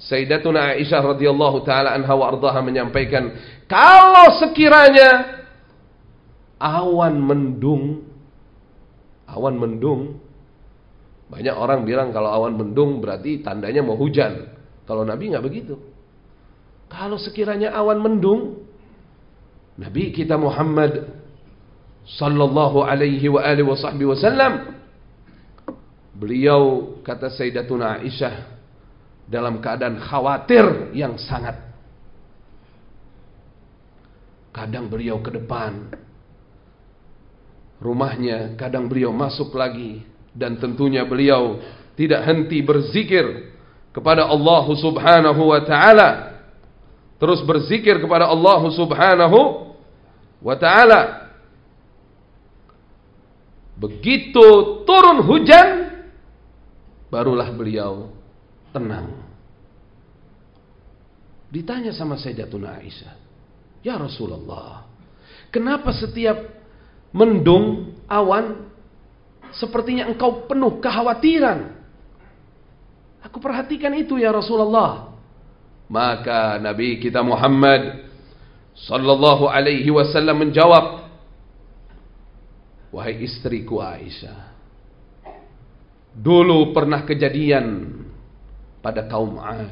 Sayyidatuna Aisyah radhiyallahu taala anha wa ardhaha menyampaikan, kalau sekiranya awan mendung awan mendung banyak orang bilang kalau awan mendung berarti tandanya mau hujan. Kalau Nabi nggak begitu. Kalau sekiranya awan mendung, Nabi kita Muhammad sallallahu alaihi wa alihi wasallam beliau kata Sayyidatuna Aisyah dalam keadaan khawatir yang sangat. Kadang beliau ke depan rumahnya, kadang beliau masuk lagi dan tentunya beliau tidak henti berzikir kepada Allah Subhanahu wa taala. Terus berzikir kepada Allah Subhanahu wa taala. Begitu turun hujan barulah beliau tenang. Ditanya sama Sayyidatuna Aisyah, "Ya Rasulullah, kenapa setiap mendung awan sepertinya engkau penuh kekhawatiran?" Aku perhatikan itu ya Rasulullah. Maka Nabi kita Muhammad sallallahu alaihi wasallam menjawab, "Wahai istriku Aisyah, dulu pernah kejadian pada kaum Ad.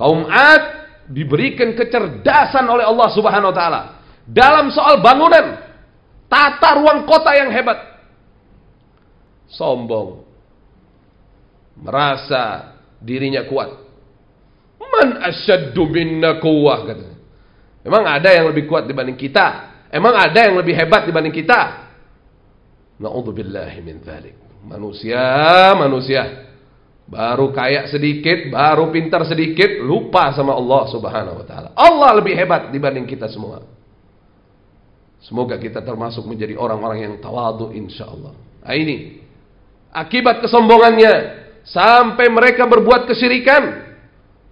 Kaum Ad diberikan kecerdasan oleh Allah Subhanahu wa taala dalam soal bangunan, tata ruang kota yang hebat. Sombong. Merasa dirinya kuat. Man asyaddu minna quwwah katanya. Emang ada yang lebih kuat dibanding kita? Emang ada yang lebih hebat dibanding kita? Na'udzubillahi min dzalik. Manusia, manusia baru kaya sedikit, baru pintar sedikit, lupa sama Allah Subhanahu wa taala. Allah lebih hebat dibanding kita semua. Semoga kita termasuk menjadi orang-orang yang tawadu insya Allah. Nah, ini akibat kesombongannya sampai mereka berbuat kesirikan.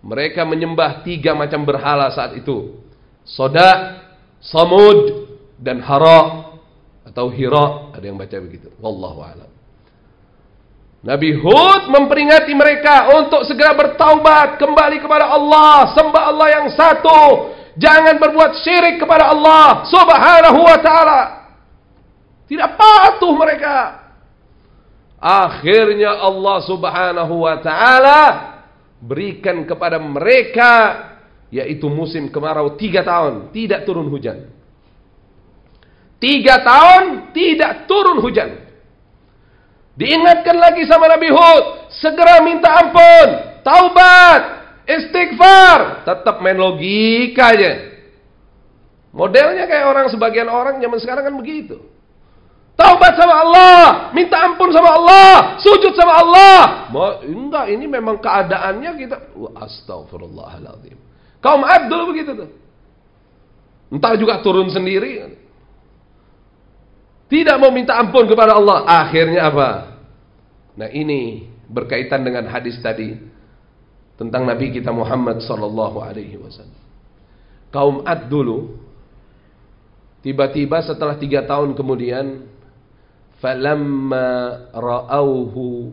Mereka menyembah tiga macam berhala saat itu. Soda, Samud, dan Hara atau Hira. Ada yang baca begitu. Wallahu a'lam. Nabi Hud memperingati mereka untuk segera bertaubat kembali kepada Allah, sembah Allah yang satu. Jangan berbuat syirik kepada Allah Subhanahu wa taala. Tidak patuh mereka. Akhirnya Allah Subhanahu wa taala berikan kepada mereka yaitu musim kemarau tiga tahun tidak turun hujan. Tiga tahun tidak turun hujan. Diingatkan lagi sama Nabi Hud, segera minta ampun, taubat, istighfar, tetap main logikanya. Modelnya kayak orang sebagian orang zaman sekarang kan begitu. Taubat sama Allah, minta ampun sama Allah, sujud sama Allah. Bah, enggak, ini memang keadaannya kita. Wah, astagfirullahaladzim. Kaum Abdul begitu tuh. Entah juga turun sendiri. Tidak mau minta ampun kepada Allah. Akhirnya apa? Nah ini berkaitan dengan hadis tadi tentang Nabi kita Muhammad sallallahu alaihi wasallam. Kaum Ad dulu tiba-tiba setelah tiga tahun kemudian falamma ra'auhu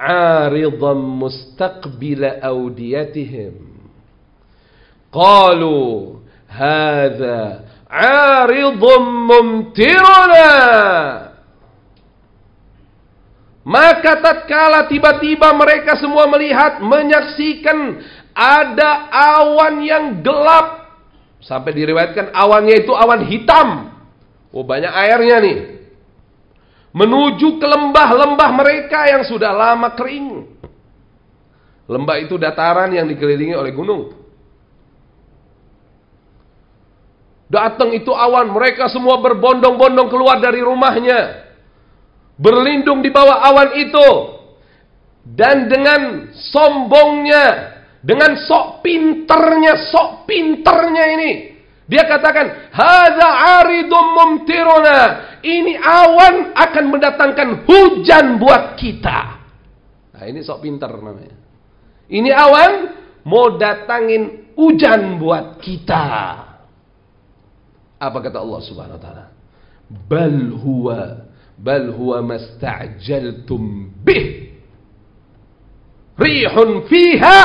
aridan mustaqbila awdiyatihim qalu hadza aridhum mumtiruna. Maka tatkala tiba-tiba mereka semua melihat, menyaksikan ada awan yang gelap. Sampai diriwayatkan awannya itu awan hitam. Oh banyak airnya nih. Menuju ke lembah-lembah mereka yang sudah lama kering. Lembah itu dataran yang dikelilingi oleh gunung. Datang itu awan, mereka semua berbondong-bondong keluar dari rumahnya. Berlindung di bawah awan itu. Dan dengan sombongnya, dengan sok pinternya, sok pinternya ini. Dia katakan, Hada aridum mumtiruna. Ini awan akan mendatangkan hujan buat kita. Nah ini sok pinter namanya. Ini awan mau datangin hujan buat kita. Apa kata Allah Subhanahu wa taala? Bal huwa bal huwa masta'jaltum bih. Rihun fiha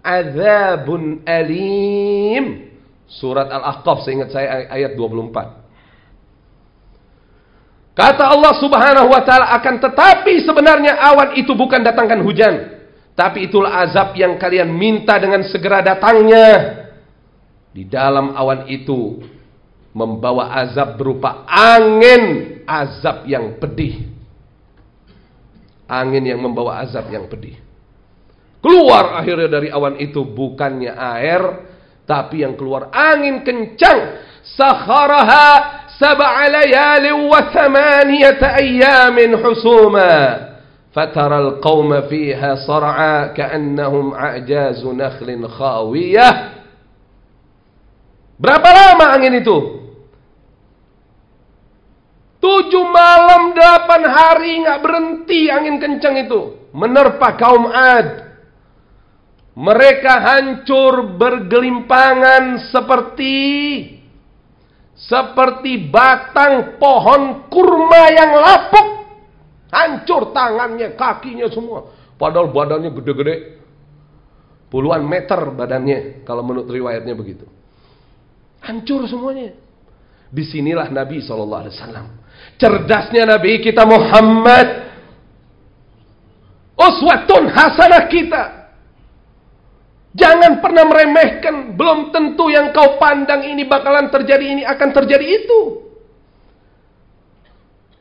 azabun alim. Surat Al-Ahqaf seingat saya ayat 24. Kata Allah Subhanahu wa taala akan tetapi sebenarnya awan itu bukan datangkan hujan, tapi itulah azab yang kalian minta dengan segera datangnya. Di dalam awan itu membawa azab berupa angin azab yang pedih. Angin yang membawa azab yang pedih. Keluar akhirnya dari awan itu bukannya air, tapi yang keluar angin kencang. Sakharaha sab'a layalin wa thamaniyata ayyamin husuma. فترى القوم فيها صرعى كأنهم أعجاز نخل خاوية Berapa lama angin itu? Tujuh malam delapan hari nggak berhenti angin kencang itu. Menerpa kaum Ad. Mereka hancur bergelimpangan seperti seperti batang pohon kurma yang lapuk. Hancur tangannya, kakinya semua. Padahal badannya gede-gede. Puluhan meter badannya kalau menurut riwayatnya begitu. Hancur semuanya. Disinilah Nabi SAW Cerdasnya Nabi kita Muhammad. Uswatun hasanah kita. Jangan pernah meremehkan. Belum tentu yang kau pandang ini bakalan terjadi ini akan terjadi itu.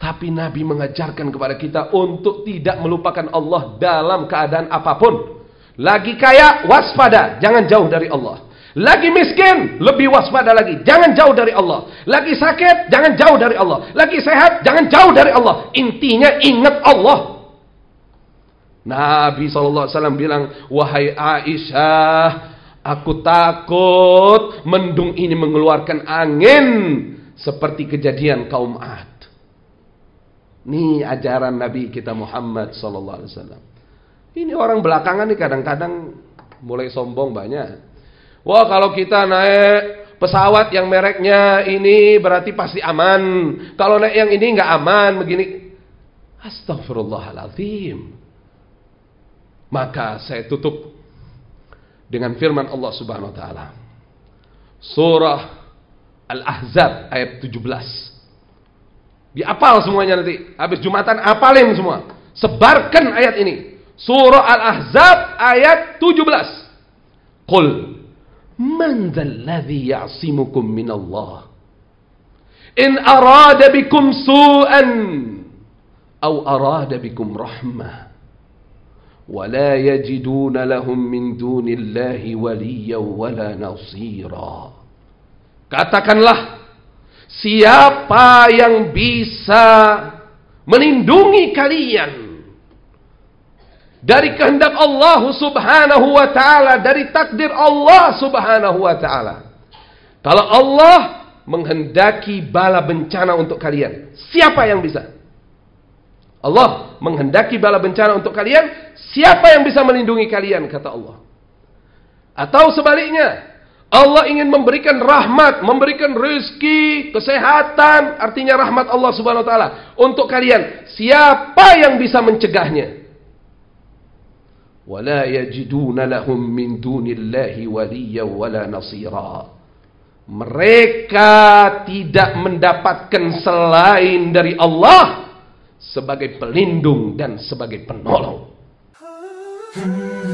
Tapi Nabi mengajarkan kepada kita untuk tidak melupakan Allah dalam keadaan apapun. Lagi kaya, waspada. Jangan jauh dari Allah. Lagi miskin, lebih waspada lagi. Jangan jauh dari Allah. Lagi sakit, jangan jauh dari Allah. Lagi sehat, jangan jauh dari Allah. Intinya ingat Allah. Nabi SAW bilang, Wahai Aisyah, aku takut mendung ini mengeluarkan angin. Seperti kejadian kaum Ad. Ini ajaran Nabi kita Muhammad SAW. Ini orang belakangan nih kadang-kadang mulai sombong banyak. Wah kalau kita naik pesawat yang mereknya ini berarti pasti aman. Kalau naik yang ini nggak aman begini. Astagfirullahaladzim. Maka saya tutup dengan firman Allah Subhanahu wa taala. Surah Al-Ahzab ayat 17. Diapal semuanya nanti. Habis Jumatan apalin semua. Sebarkan ayat ini. Surah Al-Ahzab ayat 17. Qul من ذا الذي يعصمكم من الله إن أراد بكم سوءا أو أراد بكم رحمة ولا يجدون لهم من دون الله وليا ولا نصيرا katakanlah siapa yang bisa melindungi kalian dari kehendak Allah Subhanahu wa taala, dari takdir Allah Subhanahu wa taala. Kalau Allah menghendaki bala bencana untuk kalian, siapa yang bisa? Allah menghendaki bala bencana untuk kalian, siapa yang bisa melindungi kalian kata Allah. Atau sebaliknya, Allah ingin memberikan rahmat, memberikan rezeki, kesehatan, artinya rahmat Allah Subhanahu wa taala untuk kalian. Siapa yang bisa mencegahnya? ولا يجدون لهم من دون الله وليا ولا نصيرا mereka tidak mendapatkan selain dari Allah sebagai pelindung dan sebagai penolong. Hmm.